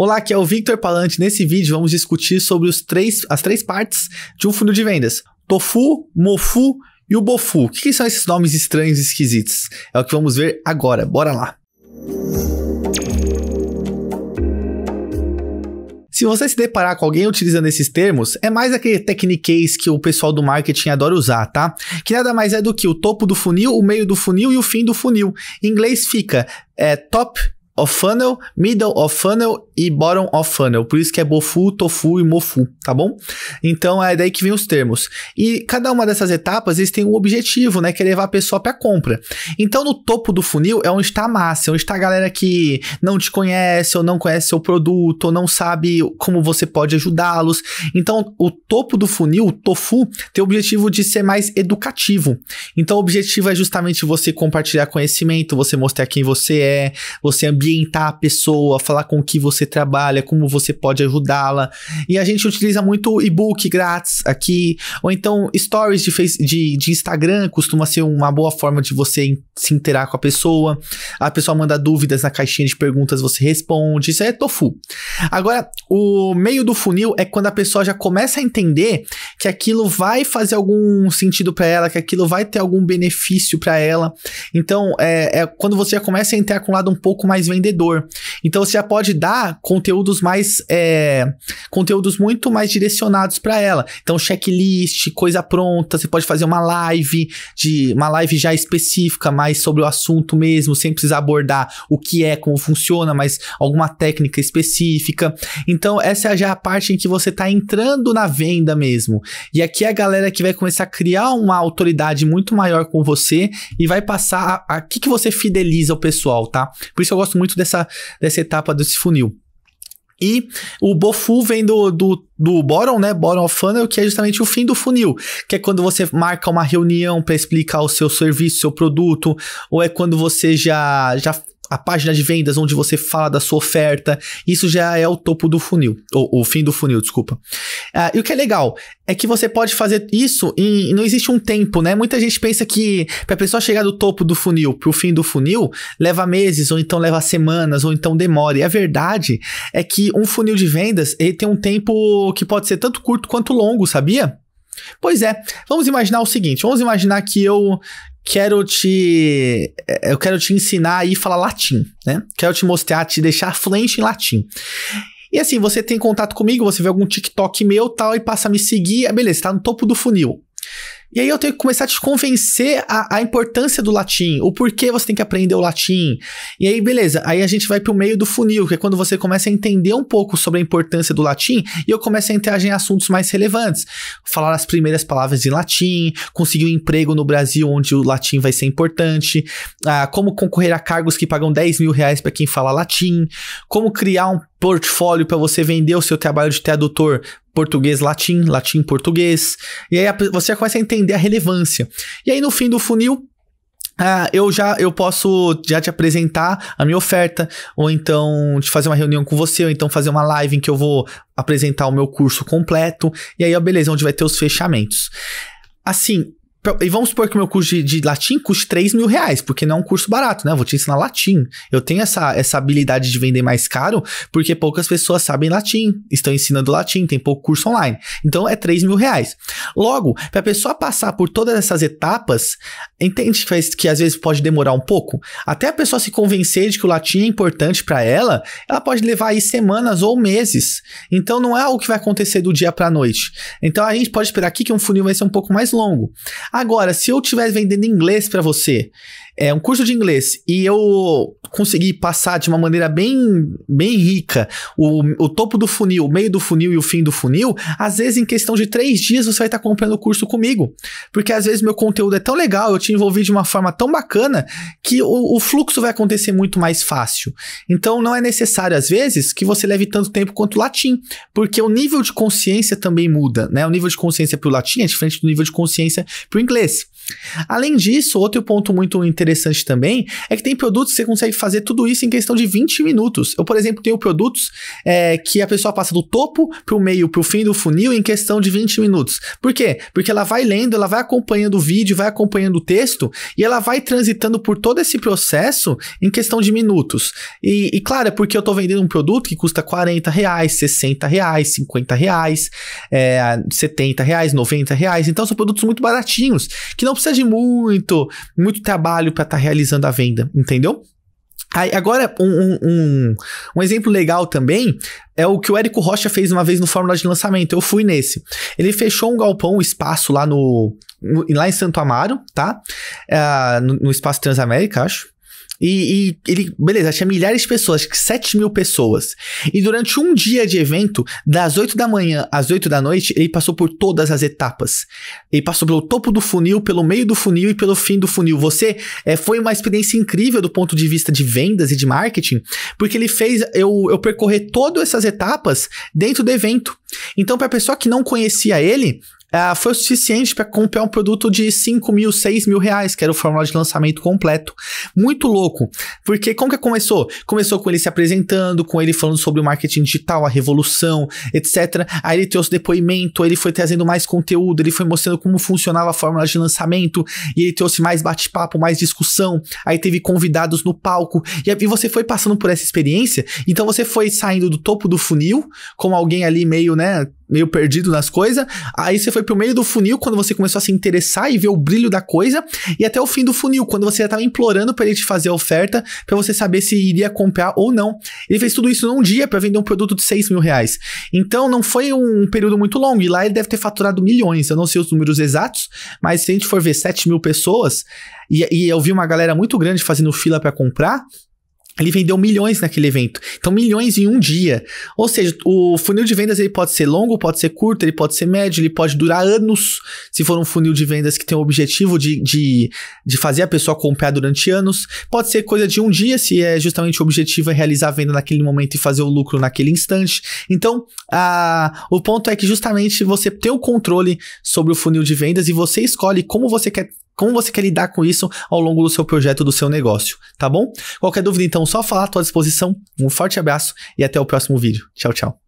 Olá, aqui é o Victor Palante. Nesse vídeo vamos discutir sobre os três, as três partes de um funil de vendas: Tofu, Mofu e o Bofu. O que são esses nomes estranhos e esquisitos? É o que vamos ver agora. Bora lá. Se você se deparar com alguém utilizando esses termos, é mais aquele technique que o pessoal do marketing adora usar, tá? Que nada mais é do que o topo do funil, o meio do funil e o fim do funil. Em inglês fica é, top of funnel, middle of funnel e bottom of funnel. Por isso que é bofu, tofu e mofu, tá bom? Então é daí que vem os termos. E cada uma dessas etapas eles têm um objetivo, né? Que é levar a pessoa para compra. Então no topo do funil é onde está a massa, é onde está a galera que não te conhece ou não conhece seu produto ou não sabe como você pode ajudá-los. Então o topo do funil, o tofu, tem o objetivo de ser mais educativo. Então o objetivo é justamente você compartilhar conhecimento, você mostrar quem você é, você ambientar orientar a pessoa, falar com o que você trabalha, como você pode ajudá-la. E a gente utiliza muito e-book grátis aqui, ou então stories de, face, de, de Instagram costuma ser uma boa forma de você se interar com a pessoa. A pessoa manda dúvidas na caixinha de perguntas, você responde. Isso aí é tofu. Agora, o meio do funil é quando a pessoa já começa a entender que aquilo vai fazer algum sentido para ela, que aquilo vai ter algum benefício para ela. Então, é, é quando você já começa a entrar com um lado um pouco mais empreendedor. Então você já pode dar conteúdos mais. É, conteúdos muito mais direcionados para ela. Então, checklist, coisa pronta, você pode fazer uma live de uma live já específica, mais sobre o assunto mesmo, sem precisar abordar o que é, como funciona, mas alguma técnica específica. Então, essa é já é a parte em que você está entrando na venda mesmo. E aqui é a galera que vai começar a criar uma autoridade muito maior com você e vai passar a, a que, que você fideliza o pessoal, tá? Por isso eu gosto muito muito dessa, dessa etapa desse funil. E o Bofu vem do, do, do Bottom, né? Bottom of Funnel, que é justamente o fim do funil. Que é quando você marca uma reunião para explicar o seu serviço, seu produto, ou é quando você já, já a página de vendas onde você fala da sua oferta. Isso já é o topo do funil, ou o fim do funil, desculpa. Uh, e o que é legal é que você pode fazer isso e Não existe um tempo, né? Muita gente pensa que para a pessoa chegar do topo do funil para o fim do funil leva meses, ou então leva semanas, ou então demora. E a verdade é que um funil de vendas ele tem um tempo que pode ser tanto curto quanto longo, sabia? Pois é, vamos imaginar o seguinte: vamos imaginar que eu quero te. Eh, eu quero te ensinar aí falar latim, né? Quero te mostrar, te deixar fluente em latim. E assim, você tem contato comigo, você vê algum TikTok meu tal e passa a me seguir, é beleza, tá no topo do funil. E aí eu tenho que começar a te convencer a, a, importância do latim, o porquê você tem que aprender o latim. E aí, beleza, aí a gente vai pro meio do funil, que é quando você começa a entender um pouco sobre a importância do latim e eu começo a entrar em assuntos mais relevantes. Falar as primeiras palavras em latim, conseguir um emprego no Brasil onde o latim vai ser importante, ah, como concorrer a cargos que pagam 10 mil reais para quem fala latim, como criar um portfólio para você vender o seu trabalho de tradutor português-latim, latim-português. E aí você começa a entender a relevância. E aí no fim do funil, ah, eu já eu posso já te apresentar a minha oferta, ou então te fazer uma reunião com você, ou então fazer uma live em que eu vou apresentar o meu curso completo, e aí, ó, beleza, onde vai ter os fechamentos. Assim, e vamos supor que o meu curso de, de, latim custe 3 mil reais, porque não é um curso barato, né? Eu vou te ensinar latim. Eu tenho essa, essa habilidade de vender mais caro, porque poucas pessoas sabem latim, estão ensinando latim, tem pouco curso online. Então é 3 mil reais. Logo, para a pessoa passar por todas essas etapas, entende que, que às vezes pode demorar um pouco? Até a pessoa se convencer de que o latim é importante para ela, ela pode levar aí semanas ou meses. Então não é algo que vai acontecer do dia para noite. Então a gente pode esperar aqui que um funil vai ser um pouco mais longo. Agora, se eu estiver vendendo inglês para você é, um curso de inglês e eu consegui passar de uma maneira bem, bem rica o, o topo do funil, o meio do funil e o fim do funil, às vezes em questão de três dias você vai estar tá comprando o curso comigo. Porque às vezes meu conteúdo é tão legal, eu te envolvi de uma forma tão bacana que o, o fluxo vai acontecer muito mais fácil. Então não é necessário, às vezes, que você leve tanto tempo quanto o latim, porque o nível de consciência também muda, né? O nível de consciência para o latim é diferente do nível de consciência para o inglês. Além disso, outro ponto muito interessante também é que tem produtos que você consegue fazer tudo isso em questão de 20 minutos. Eu, por exemplo, tenho produtos é, que a pessoa passa do topo para o meio, para o fim do funil em questão de 20 minutos. Por quê? Porque ela vai lendo, ela vai acompanhando o vídeo, vai acompanhando o texto e ela vai transitando por todo esse processo em questão de minutos. E, e claro, é porque eu estou vendendo um produto que custa 40 reais, 60 reais, 50 reais, é, 70 reais, 90 reais. Então são produtos muito baratinhos que não precisa de muito, muito trabalho para estar tá realizando a venda, entendeu? Aí, agora, um, um, um, exemplo legal também é o que o Érico Rocha fez uma vez no Fórmula de Lançamento. Eu fui nesse. Ele fechou um galpão, um espaço lá no. no lá em Santo Amaro, tá? Uh, no, no espaço Transamérica, acho. E, e, ele, beleza, tinha milhares de pessoas, acho que 7 mil pessoas. E durante um dia de evento, das 8 da manhã às 8 da noite, ele passou por todas as etapas. Ele passou pelo topo do funil, pelo meio do funil e pelo fim do funil. Você é, foi uma experiência incrível do ponto de vista de vendas e de marketing, porque ele fez eu, eu percorrer todas essas etapas dentro do evento. Então, para a pessoa que não conhecia ele, uh, foi o suficiente para comprar um produto de 5 mil, 6 mil reais, que era o formulário de lançamento completo. Muito louco, porque como que começou? Começou com ele se apresentando, com ele falando sobre o marketing digital, a revolução, etc. Aí ele trouxe depoimento, ele foi trazendo mais conteúdo, ele foi mostrando como funcionava a fórmula de lançamento, e ele trouxe mais bate-papo, mais discussão, aí teve convidados no palco, e, e você foi passando por essa experiência, então você foi saindo do topo do funil, como alguém ali meio, né, meio perdido nas coisas. Aí você foi pro meio do funil, quando você começou a se interessar e ver o brilho da coisa, e até o fim do funil, quando você já tava implorando para ele te fazer a oferta, para você saber se iria comprar ou não. Ele fez tudo isso num dia para vender um produto de 6 mil reais. Então não foi um período muito longo, e lá ele deve ter faturado milhões, eu não sei os números exatos, mas se a gente for ver 7 mil pessoas, e, e eu vi uma galera muito grande fazendo fila para comprar, ele vendeu milhões naquele evento. Então, milhões em um dia. Ou seja, o funil de vendas ele pode ser longo, pode ser curto, ele pode ser médio, ele pode durar anos. Se for um funil de vendas que tem o objetivo de, de, de fazer a pessoa comprar durante anos. Pode ser coisa de um dia, se é justamente o objetivo é realizar a venda naquele momento e fazer o lucro naquele instante. Então, a, o ponto é que justamente você tem o controle sobre o funil de vendas e você escolhe como você quer como você quer lidar com isso ao longo do seu projeto, do seu negócio, tá bom? Qualquer dúvida, então, só falar à tua disposição. Um forte abraço e até o próximo vídeo. Tchau, tchau.